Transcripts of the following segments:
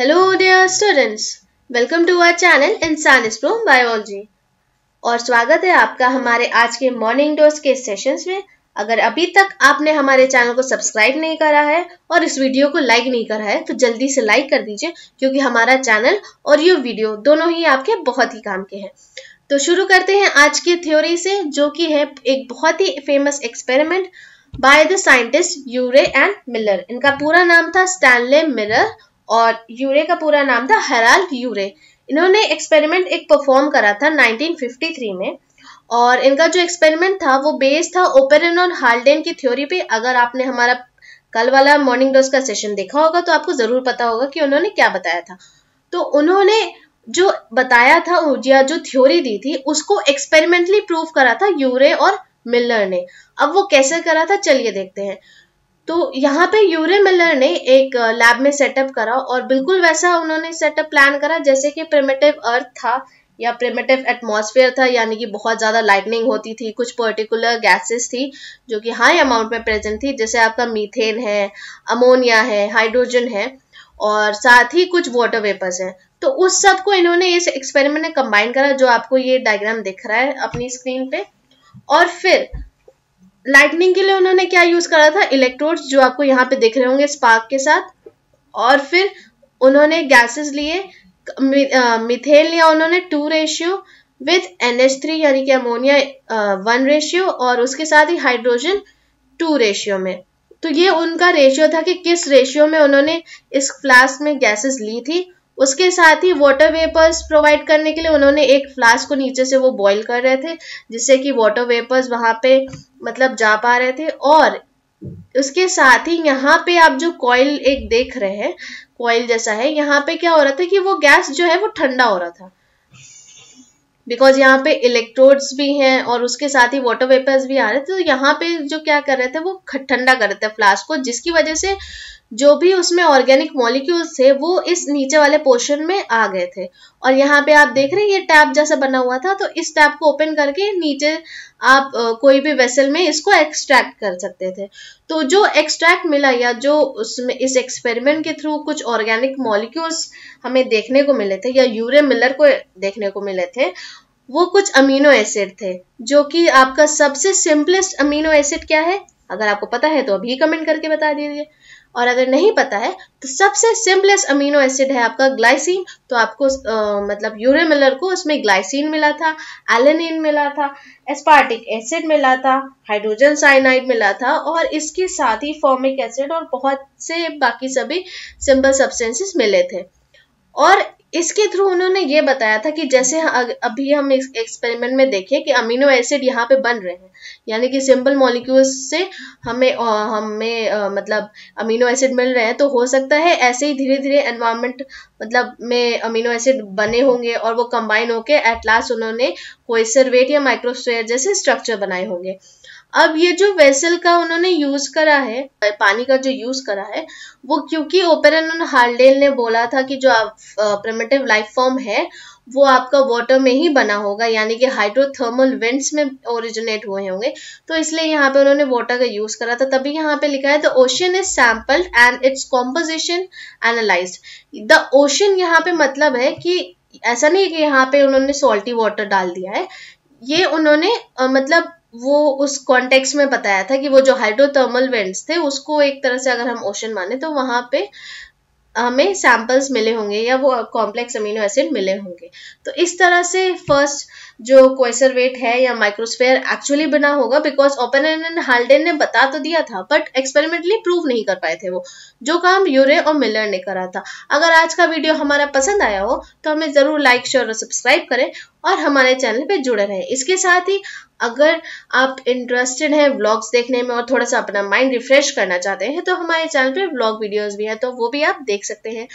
hello dear students welcome to our channel इंसान स्प्रोम biology और स्वागत है आपका हमारे आज के मॉर्निंग डोज के सेशंस में अगर अभी तक आपने हमारे चैनल को सब्सक्राइब नहीं करा है और इस वीडियो को लाइक नहीं करा है तो जल्दी से लाइक कर दीजिए क्योंकि हमारा चैनल और ये वीडियो दोनों ही आपके बहुत ही काम के हैं तो शुरू करते हैं आज की थ्योरी से जो कि है एक बहुत ही famous experiment by the scientist Urey and Miller इनका पूरा नाम था स्टैनले मिलर और यूरे का पूरा नाम था हराल यूरे इन्होंने एक्सपेरिमेंट एक परफॉर्म करा था 1953 में और इनका जो एक्सपेरिमेंट था वो बेस्ड था ओपेरन और हाल्डेन की थ्योरी पे अगर आपने हमारा कल वाला मॉर्निंग डोज का सेशन देखा होगा तो आपको ज़रूर पता होगा कि उन्होंने क्या बताया था तो उन्होंने जो बताया था या जो थ्योरी दी थी उसको एक्सपेरिमेंटली प्रूव करा था यूरे और मिलर ने अब वो कैसे करा था चलिए देखते हैं तो यहाँ पे यूरे मिलर ने एक लैब uh, में सेटअप करा और बिल्कुल वैसा उन्होंने सेटअप प्लान करा जैसे कि प्रिमेटिव अर्थ था या प्रिमेटिव एटमॉस्फेयर था यानी कि बहुत ज़्यादा लाइटनिंग होती थी कुछ पर्टिकुलर गैसेस थी जो कि हाई अमाउंट में प्रेजेंट थी जैसे आपका मीथेन है अमोनिया है हाइड्रोजन है और साथ ही कुछ वाटर वेपर्स हैं तो उस सब को इन्होंने इस एक्सपेरिमेंट में कंबाइन करा जो आपको ये डायग्राम दिख रहा है अपनी स्क्रीन पे और फिर लाइटनिंग के लिए उन्होंने क्या यूज करा था इलेक्ट्रोड्स जो आपको यहाँ पे दिख रहे होंगे स्पार्क के साथ और फिर उन्होंने गैसेस लिए मिथेन लिया उन्होंने two ratio with N H three यानी कि अमोनिया वन रेशियो और उसके साथ ही हाइड्रोजन टू रेशियो में तो ये उनका रेशियो था कि किस रेशियो में उन्होंने इस फ्लास्क में गैसेस ली थी उसके साथ ही वाटर वेपर्स प्रोवाइड करने के लिए उन्होंने एक फ्लास्क को नीचे से वो बॉईल कर रहे थे जिससे कि वाटर वेपर्स वहाँ पे मतलब जा पा रहे थे और उसके साथ ही यहाँ पे आप जो कॉइल एक देख रहे हैं कॉइल जैसा है यहाँ पे क्या हो रहा था कि वो गैस जो है वो ठंडा हो रहा था बिकॉज यहाँ पे इलेक्ट्रोड्स भी हैं और उसके साथ ही वाटर वेपर्स भी आ रहे थे तो यहाँ पे जो क्या कर रहे थे वो ठंडा कर रहे थे फ्लास्क को जिसकी वजह से जो भी उसमें ऑर्गेनिक मॉलिक्यूल्स थे वो इस नीचे वाले पोर्शन में आ गए थे और यहाँ पे आप देख रहे हैं ये टैब जैसा बना हुआ था तो इस टैब को ओपन करके नीचे आप कोई भी वेसल में इसको एक्सट्रैक्ट कर सकते थे तो जो एक्सट्रैक्ट मिला या जो उसमें इस एक्सपेरिमेंट के थ्रू कुछ ऑर्गेनिक मॉलिक्यूल्स हमें देखने को मिले थे या यूरे मिलर को देखने को मिले थे वो कुछ अमीनो एसिड थे जो कि आपका सबसे सिंपलेस्ट अमीनो एसिड क्या है अगर आपको पता है तो अभी कमेंट करके बता दीजिए और अगर नहीं पता है तो सबसे सिंपलेस्ट अमीनो एसिड है आपका ग्लाइसिन तो आपको आ, मतलब यूरे मिलर को उसमें ग्लाइसिन मिला था एलेनिन मिला था एस्पार्टिक एसिड मिला था हाइड्रोजन साइनाइड मिला था और इसके साथ ही फॉर्मिक एसिड और बहुत से बाकी सभी सिंपल सब्सटेंसेस मिले थे और इसके थ्रू उन्होंने ये बताया था कि जैसे अभी हम इस एक्सपेरिमेंट में देखें कि अमीनो एसिड यहाँ पे बन रहे हैं यानी कि सिंपल मॉलिक्यूल्स से हमें हमें मतलब अमीनो एसिड मिल रहे हैं तो हो सकता है ऐसे ही धीरे धीरे एनवायरमेंट मतलब में अमीनो एसिड बने होंगे और वो कंबाइन होकर एट लास्ट उन्होंने सर्वेट या माइक्रोस्फेयर जैसे स्ट्रक्चर बनाए होंगे अब ये जो वेसल का उन्होंने यूज करा है पानी का जो यूज करा है वो क्योंकि ओपेरन हार्डेल ने बोला था कि जो प्रिमेटिव लाइफ फॉर्म है वो आपका वाटर में ही बना होगा यानी कि हाइड्रोथर्मल वेंट्स में ओरिजिनेट हुए होंगे तो इसलिए यहाँ पे उन्होंने वाटर का यूज करा था तभी यहाँ पे लिखा है the ocean is sample and its composition analyse the ocean यहाँ पे मतलब है कि ऐसा नहीं है कि यहाँ पे उन्होंने सॉल्टी वाटर डाल दिया है ये उन्होंने मतलब वो उस कॉन्टेक्स्ट में बताया था कि वो जो हाइड्रोथर्मल वेंट्स थे उसको एक तरह से अगर हम ओशन माने तो वहाँ पे हमें सैम्पल्स मिले होंगे या वो कॉम्प्लेक्स अमीनो एसिड मिले होंगे तो इस तरह से फर्स्ट जो वेट है या माइक्रोस्फेयर एक्चुअली बना होगा बिकॉज ओपन एंड हाल्डेन ने बता तो दिया था बट एक्सपेरिमेंटली प्रूव नहीं कर पाए थे वो जो काम यूरे और मिलर ने करा था अगर आज का वीडियो हमारा पसंद आया हो तो हमें ज़रूर लाइक शेयर और सब्सक्राइब करें और हमारे चैनल पे जुड़े रहें इसके साथ ही अगर आप इंटरेस्टेड हैं व्लॉग्स देखने में और थोड़ा सा अपना माइंड रिफ्रेश करना चाहते हैं तो हमारे चैनल पे व्लॉग वीडियोस भी हैं तो वो भी आप देख सकते हैं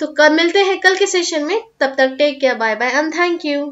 तो कब मिलते हैं कल के सेशन में तब तक take care bye bye and thank you